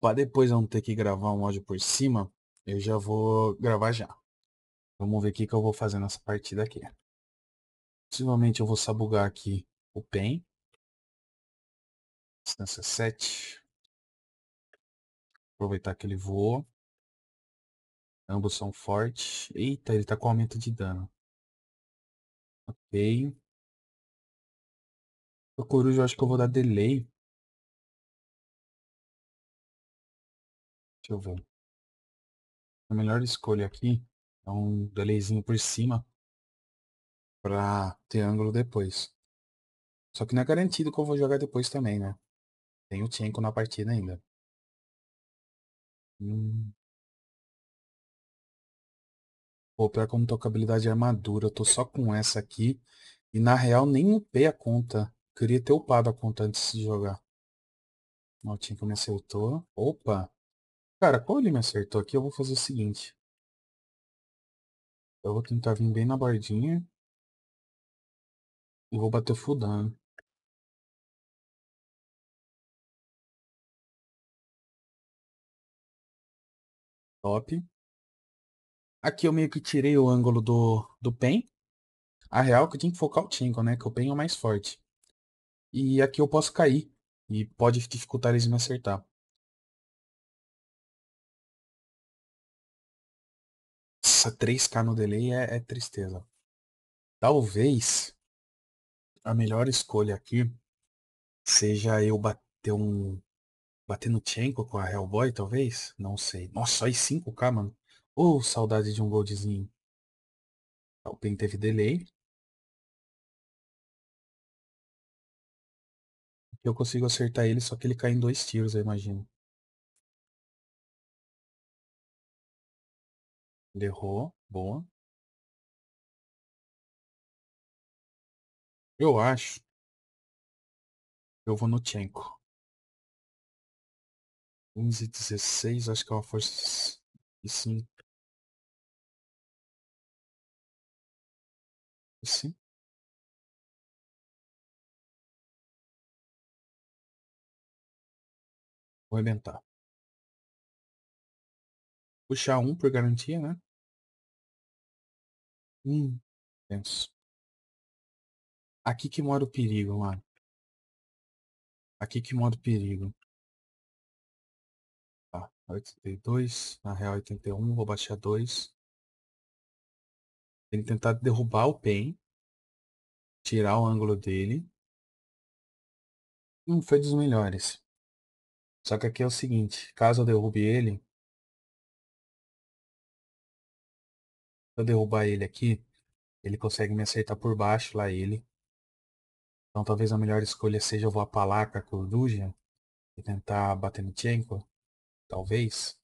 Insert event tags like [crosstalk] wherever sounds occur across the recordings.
para depois eu não ter que gravar um áudio por cima, eu já vou gravar já. Vamos ver o que, que eu vou fazer nessa partida aqui. Possivelmente eu vou sabugar aqui o PEN. Distância 7. Aproveitar que ele voou. Ambos são fortes. Eita, ele tá com aumento de dano. Ok. O coruja eu acho que eu vou dar delay. eu vou. A melhor escolha aqui é um delayzinho por cima para ter ângulo depois. Só que não é garantido que eu vou jogar depois também, né? Tem o Tchenko na partida ainda. Hum. Pô, pior como tô com habilidade de armadura. Eu tô só com essa aqui. E na real nem upei a conta. Queria ter upado a conta antes de jogar. Ó, o Tchenko me acertou. Opa! Cara, como ele me acertou aqui, eu vou fazer o seguinte. Eu vou tentar vir bem na bordinha. E vou bater full dano. Top. Aqui eu meio que tirei o ângulo do, do pen. A real é que eu tinha que focar o Tingle, né? Que o pen é o mais forte. E aqui eu posso cair. E pode dificultar eles me acertar. nossa, 3K no delay é, é tristeza. Talvez a melhor escolha aqui seja eu bater um. Bater no Tchenko com a Hellboy, talvez? Não sei. Nossa, aí 5K, mano. Ô, oh, saudade de um goldzinho. O Pen teve delay. Eu consigo acertar ele, só que ele cai em dois tiros, eu imagino. Derrou. Boa. Eu acho. Eu vou no Tchenko. onze e 16, acho que é uma força e 5. Vou arrebentar. Puxar um por garantia, né? Hum, penso. Aqui que mora o perigo, mano. Aqui que mora o perigo. Tá, 82, na real 81, vou baixar 2. Ele tentar derrubar o PEN. Tirar o ângulo dele. Não hum, foi dos melhores. Só que aqui é o seguinte, caso eu derrube ele, eu derrubar ele aqui, ele consegue me acertar por baixo, lá ele. Então talvez a melhor escolha seja eu vou apalar com a e tentar bater no Tchenko. Talvez.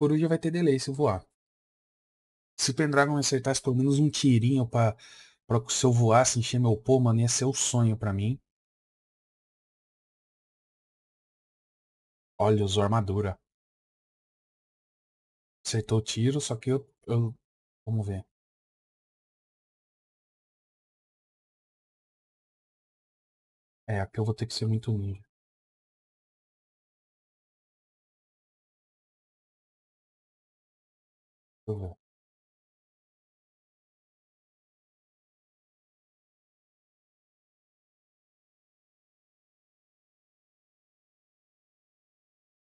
Coruja vai ter delay se eu voar. Se o Pendragon acertasse pelo menos um tirinho para pra que se eu voasse encher meu pô, mano, ia ser o um sonho para mim. Olha, usou armadura. Acertou o tiro, só que eu, eu. Vamos ver. É, aqui eu vou ter que ser muito ninja. Deixa eu ver.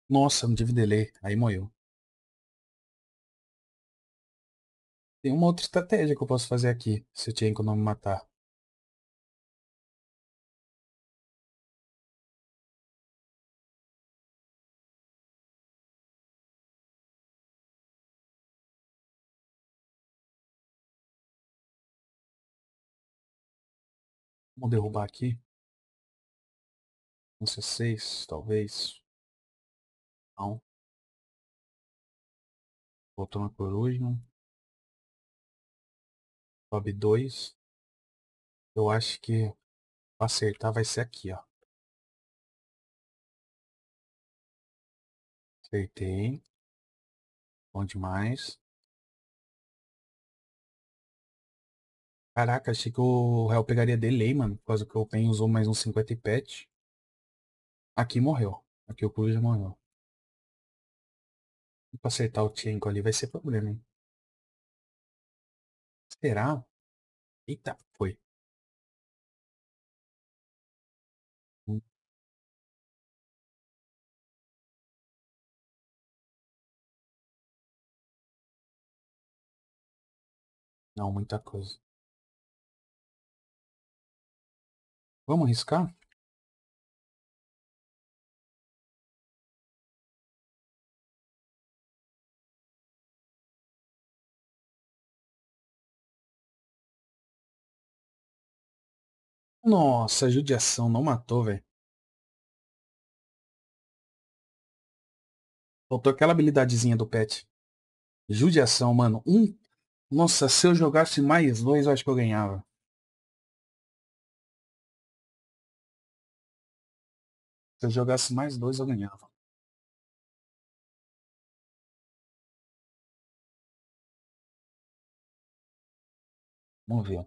Nossa, não tive delay. Aí morreu. Tem uma outra estratégia que eu posso fazer aqui, se o Tchenko não me matar. Vamos derrubar aqui. Um c seis, talvez. Não. Voltou uma coruja. Sobe dois. Eu acho que acertar vai ser aqui, ó. Acertei. Bom demais. Caraca, achei que o réu pegaria delay, mano. Por causa que o Pen usou mais um 50 e pet. Aqui morreu. Aqui o Cruz já morreu. pra acertar o Tchenko ali vai ser problema, hein? lateral. Eita, foi. Hum. Não, muita coisa. Vamos riscar? Nossa, judiação, não matou, velho. Faltou aquela habilidadezinha do pet. Judiação, mano. Um. Nossa, se eu jogasse mais dois, eu acho que eu ganhava. Se eu jogasse mais dois, eu ganhava. Vamos ver.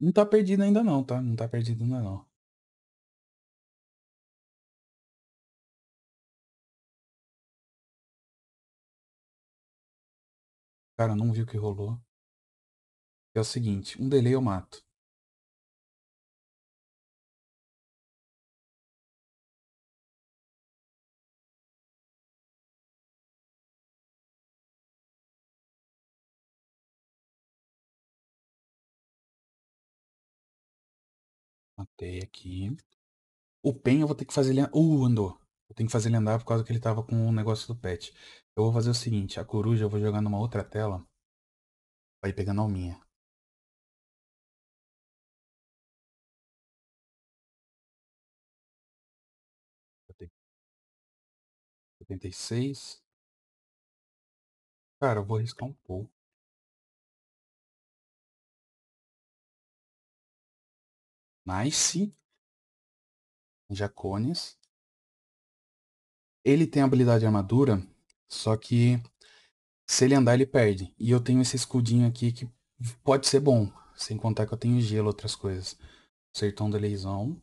Não tá perdido ainda não, tá? Não tá perdido ainda não. Cara, não viu o que rolou. É o seguinte, um delay eu mato. Matei aqui. O Pen eu vou ter que fazer ele... Uh, andou. Eu tenho que fazer ele andar por causa que ele tava com o um negócio do pet. Eu vou fazer o seguinte, a coruja eu vou jogar numa outra tela. Vai pegando a alminha. seis. Cara, eu vou arriscar um pouco. Nice. Jacones. Ele tem a habilidade armadura, só que se ele andar, ele perde. E eu tenho esse escudinho aqui que pode ser bom. Sem contar que eu tenho gelo, outras coisas. Sertão da Leizão.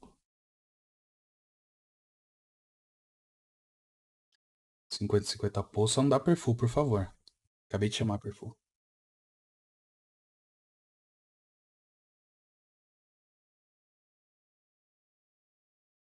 cinquenta 50 poço, só não dá perfil, por favor. Acabei de chamar perfu.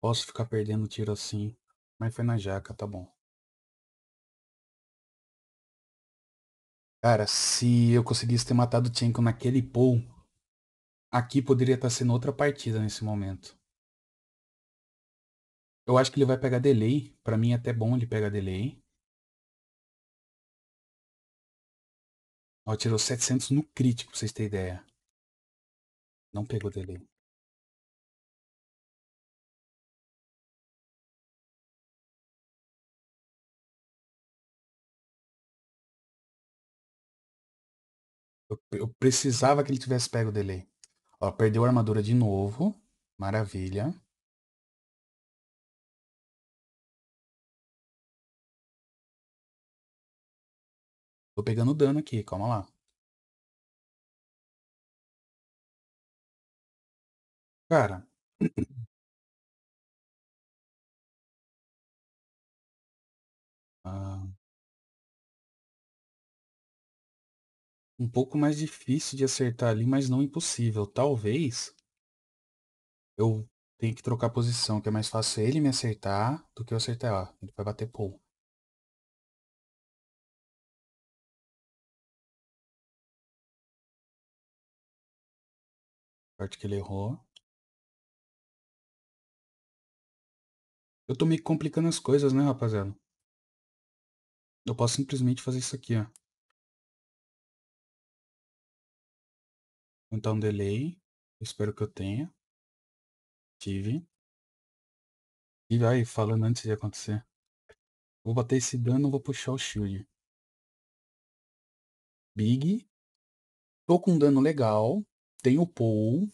posso ficar perdendo tiro assim. Mas foi na jaca, tá bom. Cara, se eu conseguisse ter matado o Tchenko naquele pool, aqui poderia estar tá sendo outra partida nesse momento. Eu acho que ele vai pegar delay. Pra mim é até bom ele pegar delay. Ó, tirou 700 no crítico, pra vocês terem ideia. Não pegou delay. Eu, eu precisava que ele tivesse pego o delay. Ó, perdeu a armadura de novo. Maravilha. Tô pegando dano aqui, calma lá. Cara. [clears throat] ah. um pouco mais difícil de acertar ali, mas não impossível. Talvez eu tenha que trocar posição, que é mais fácil ele me acertar do que eu acertar ela. Ele vai bater pull. Parte que ele errou. Eu tô me complicando as coisas, né, rapaziada? Eu posso simplesmente fazer isso aqui, ó. montar então, um delay. Espero que eu tenha. Tive. E vai falando antes de acontecer. Vou bater esse dano, vou puxar o shield. Big. Tô com um dano legal. Tenho o Paul.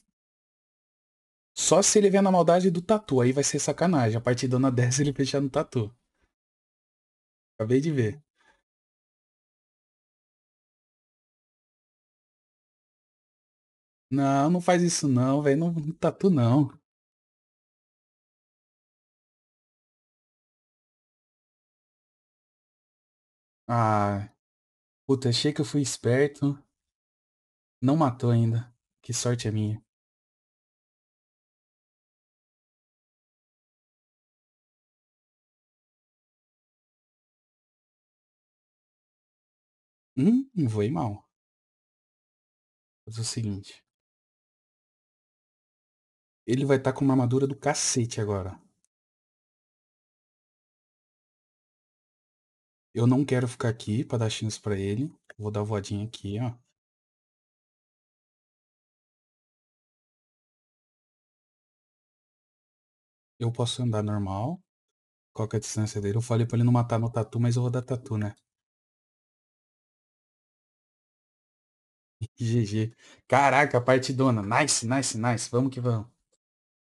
Só se ele vier na maldade do Tatu. Aí vai ser sacanagem. A partir dona 10 [laughs] ele fechar no Tatu. Acabei de ver. Não, não faz isso não, velho. Não, não tatu não. Ah, puta, achei que eu fui esperto. Não matou ainda. Que sorte é minha. Hum, voei mal. Faz o seguinte. Ele vai estar tá com uma armadura do cacete agora. Eu não quero ficar aqui para dar chance para ele. Vou dar voadinha aqui, ó. Eu posso andar normal. Qual é a distância dele? Eu falei para ele não matar no tatu, mas eu vou dar tatu, né? GG. [laughs] Caraca, partidona. Nice, nice, nice. Vamos que vamos.